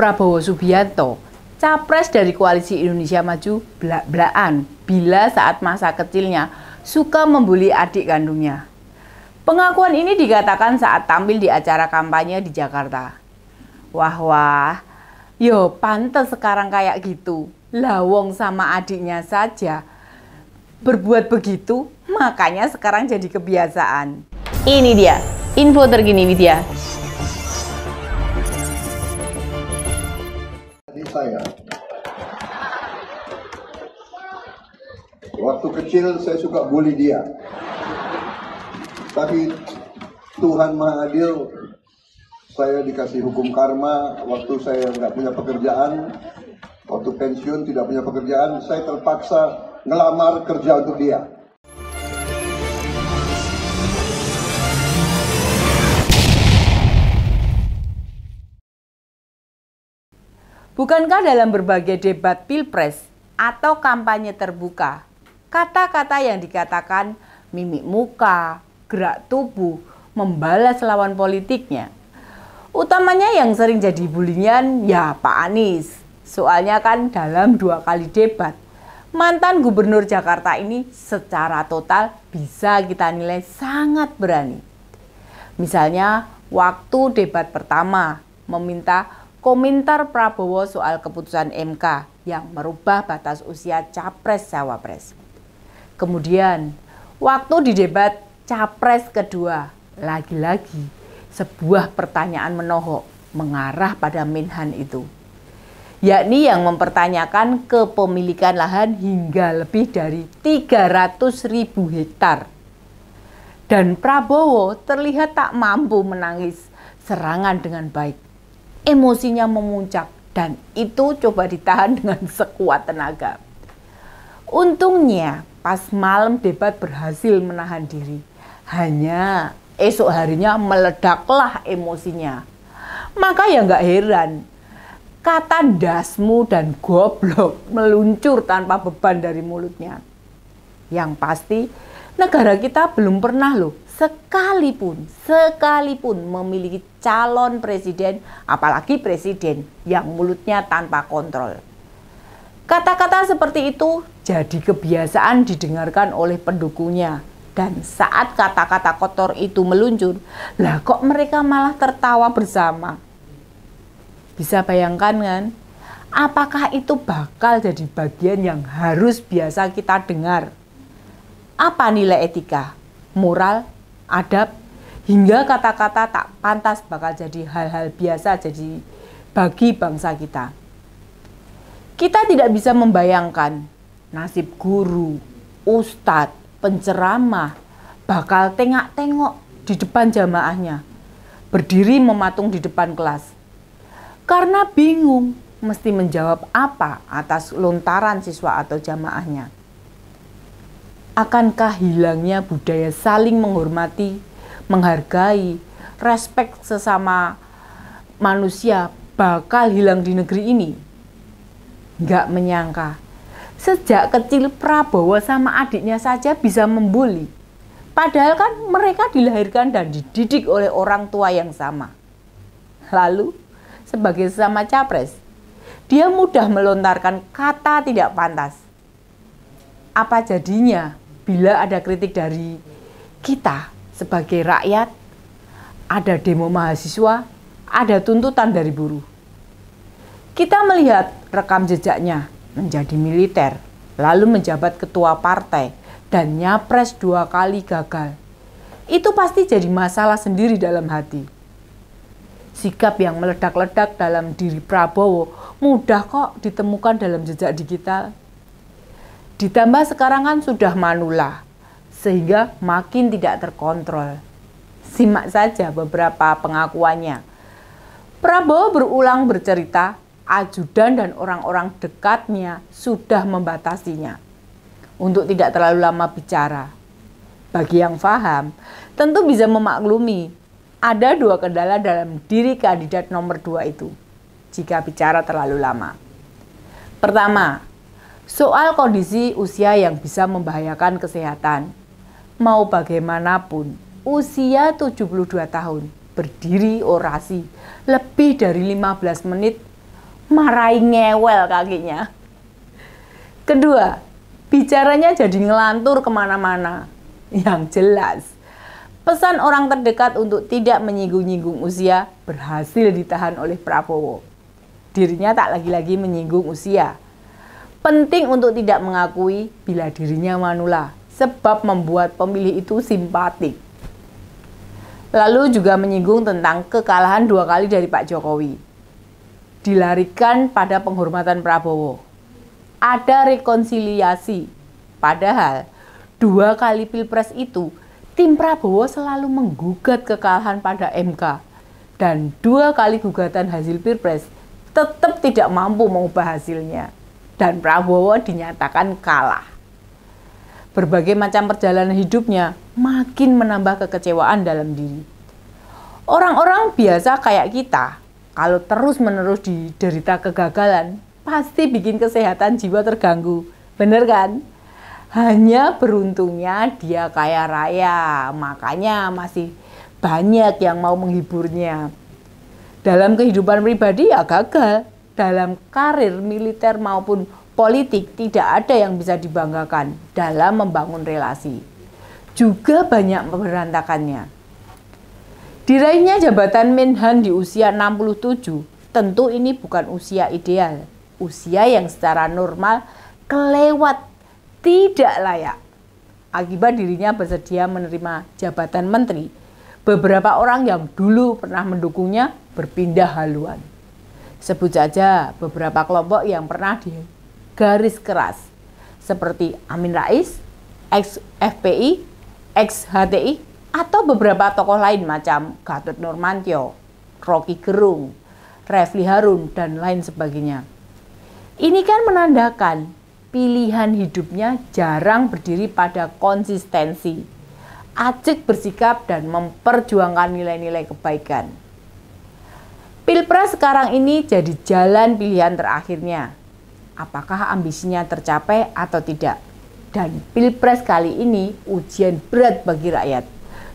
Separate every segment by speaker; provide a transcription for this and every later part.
Speaker 1: Prabowo Subianto, capres dari koalisi Indonesia Maju blak-blakan bila saat masa kecilnya suka membuli adik kandungnya. Pengakuan ini dikatakan saat tampil di acara kampanye di Jakarta. Wah wah, yo pantas sekarang kayak gitu. Lawong sama adiknya saja berbuat begitu, makanya sekarang jadi kebiasaan. Ini dia info terkini Widya. kecil saya suka bully dia. Tapi Tuhan Maha Adil, saya dikasih hukum karma waktu saya nggak punya pekerjaan, waktu pensiun tidak punya pekerjaan, saya terpaksa ngelamar kerja untuk dia. Bukankah dalam berbagai debat pilpres atau kampanye terbuka, Kata-kata yang dikatakan mimik muka, gerak tubuh, membalas lawan politiknya. Utamanya yang sering jadi bulian ya Pak Anies. Soalnya kan dalam dua kali debat, mantan gubernur Jakarta ini secara total bisa kita nilai sangat berani. Misalnya waktu debat pertama meminta komentar Prabowo soal keputusan MK yang merubah batas usia capres cawapres. Kemudian, waktu di debat capres kedua, lagi-lagi sebuah pertanyaan menohok mengarah pada Minhan itu yakni yang mempertanyakan kepemilikan lahan hingga lebih dari 300 ribu hektar. Dan Prabowo terlihat tak mampu menangis serangan dengan baik. Emosinya memuncak dan itu coba ditahan dengan sekuat tenaga. Untungnya Pas malam debat berhasil menahan diri. Hanya esok harinya meledaklah emosinya. Maka ya nggak heran kata dasmu dan goblok meluncur tanpa beban dari mulutnya. Yang pasti, negara kita belum pernah loh sekalipun, sekalipun memiliki calon presiden, apalagi presiden yang mulutnya tanpa kontrol. Kata-kata seperti itu jadi kebiasaan didengarkan oleh pendukungnya. Dan saat kata-kata kotor itu meluncur, lah kok mereka malah tertawa bersama. Bisa bayangkan kan? Apakah itu bakal jadi bagian yang harus biasa kita dengar? Apa nilai etika, moral, adab, hingga kata-kata tak pantas bakal jadi hal-hal biasa jadi bagi bangsa kita. Kita tidak bisa membayangkan nasib guru, ustadz, penceramah, bakal tengok-tengok di depan jamaahnya, berdiri mematung di depan kelas. Karena bingung mesti menjawab apa atas lontaran siswa atau jamaahnya. Akankah hilangnya budaya saling menghormati, menghargai, respek sesama manusia bakal hilang di negeri ini? nggak menyangka. Sejak kecil Prabowo sama adiknya saja bisa membuli. Padahal kan mereka dilahirkan dan dididik oleh orang tua yang sama. Lalu, sebagai sesama capres, dia mudah melontarkan kata tidak pantas. Apa jadinya bila ada kritik dari kita sebagai rakyat, ada demo mahasiswa, ada tuntutan dari buruh? Kita melihat rekam jejaknya menjadi militer, lalu menjabat ketua partai, dan nyapres dua kali gagal. Itu pasti jadi masalah sendiri dalam hati. Sikap yang meledak-ledak dalam diri Prabowo mudah kok ditemukan dalam jejak digital. Ditambah sekarang kan sudah manula, sehingga makin tidak terkontrol. Simak saja beberapa pengakuannya. Prabowo berulang bercerita ajudan dan orang-orang dekatnya sudah membatasinya untuk tidak terlalu lama bicara. Bagi yang faham, tentu bisa memaklumi ada dua kendala dalam diri kandidat nomor dua itu jika bicara terlalu lama. Pertama, soal kondisi usia yang bisa membahayakan kesehatan. Mau bagaimanapun, usia 72 tahun, berdiri orasi lebih dari 15 menit marahi ngewel kakinya. Kedua, bicaranya jadi ngelantur kemana-mana. Yang jelas, pesan orang terdekat untuk tidak menyinggung-nyinggung usia berhasil ditahan oleh Prabowo. Dirinya tak lagi-lagi menyinggung usia. Penting untuk tidak mengakui bila dirinya manula, sebab membuat pemilih itu simpatik lalu juga menyinggung tentang kekalahan dua kali dari Pak Jokowi dilarikan pada penghormatan Prabowo. Ada rekonsiliasi, padahal dua kali pilpres itu tim Prabowo selalu menggugat kekalahan pada MK dan dua kali gugatan hasil pilpres tetap tidak mampu mengubah hasilnya dan Prabowo dinyatakan kalah. Berbagai macam perjalanan hidupnya makin menambah kekecewaan dalam diri. Orang-orang biasa kayak kita kalau terus-menerus diderita kegagalan, pasti bikin kesehatan jiwa terganggu. Bener kan? Hanya beruntungnya dia kaya raya, makanya masih banyak yang mau menghiburnya. Dalam kehidupan pribadi ya gagal, dalam karir militer maupun politik tidak ada yang bisa dibanggakan dalam membangun relasi. Juga banyak berantakannya. Diraihnya jabatan Menhan di usia 67, tentu ini bukan usia ideal, usia yang secara normal kelewat tidak layak. Akibat dirinya bersedia menerima jabatan menteri, beberapa orang yang dulu pernah mendukungnya berpindah haluan. Sebut saja beberapa kelompok yang pernah di garis keras, seperti Amin Rais, ex FPI, ex HTI, atau beberapa tokoh lain macam Gatot Nurmantio, Rocky Gerung, Refli Harun, dan lain sebagainya. Ini kan menandakan pilihan hidupnya jarang berdiri pada konsistensi, acik bersikap dan memperjuangkan nilai-nilai kebaikan. Pilpres sekarang ini jadi jalan pilihan terakhirnya. Apakah ambisinya tercapai atau tidak? Dan Pilpres kali ini ujian berat bagi rakyat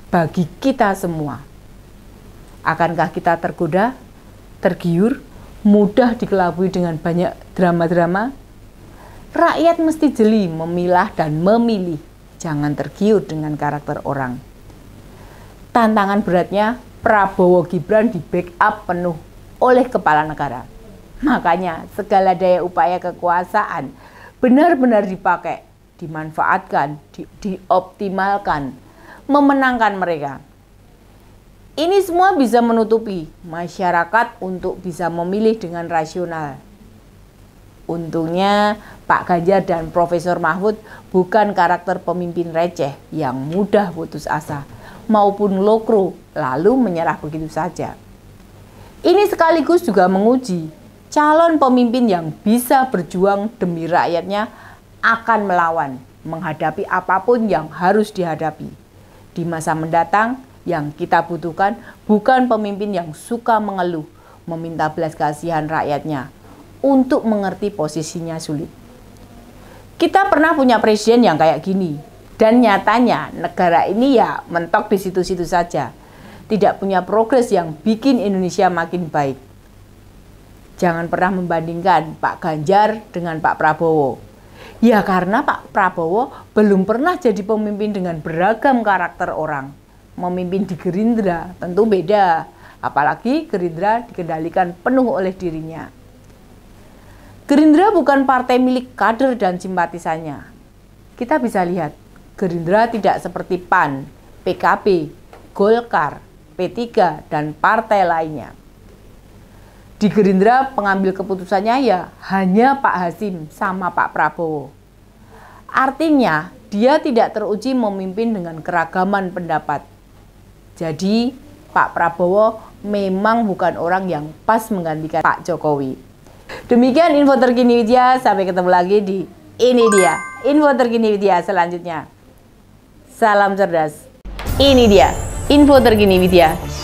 Speaker 1: bagi kita semua. Akankah kita tergoda, tergiur, mudah dikelabui dengan banyak drama-drama? Rakyat mesti jeli memilah dan memilih, jangan tergiur dengan karakter orang. Tantangan beratnya Prabowo Gibran di backup penuh oleh kepala negara. Makanya segala daya upaya kekuasaan benar-benar dipakai, dimanfaatkan, di, dioptimalkan memenangkan mereka. Ini semua bisa menutupi masyarakat untuk bisa memilih dengan rasional. Untungnya Pak Ganjar dan Profesor Mahfud bukan karakter pemimpin receh yang mudah putus asa maupun lokro lalu menyerah begitu saja. Ini sekaligus juga menguji calon pemimpin yang bisa berjuang demi rakyatnya akan melawan menghadapi apapun yang harus dihadapi di masa mendatang yang kita butuhkan bukan pemimpin yang suka mengeluh, meminta belas kasihan rakyatnya untuk mengerti posisinya sulit. Kita pernah punya presiden yang kayak gini, dan nyatanya negara ini ya mentok di situ-situ saja. Tidak punya progres yang bikin Indonesia makin baik. Jangan pernah membandingkan Pak Ganjar dengan Pak Prabowo Ya karena Pak Prabowo belum pernah jadi pemimpin dengan beragam karakter orang. Memimpin di Gerindra tentu beda, apalagi Gerindra dikendalikan penuh oleh dirinya. Gerindra bukan partai milik kader dan simpatisannya. Kita bisa lihat, Gerindra tidak seperti PAN, PKP, Golkar, P3, dan partai lainnya. Di Gerindra pengambil keputusannya ya hanya Pak Hasim sama Pak Prabowo. Artinya dia tidak teruji memimpin dengan keragaman pendapat. Jadi Pak Prabowo memang bukan orang yang pas menggantikan Pak Jokowi. Demikian info terkini Widya, sampai ketemu lagi di ini dia. Info terkini Widya selanjutnya. Salam cerdas. Ini dia, info terkini Widya.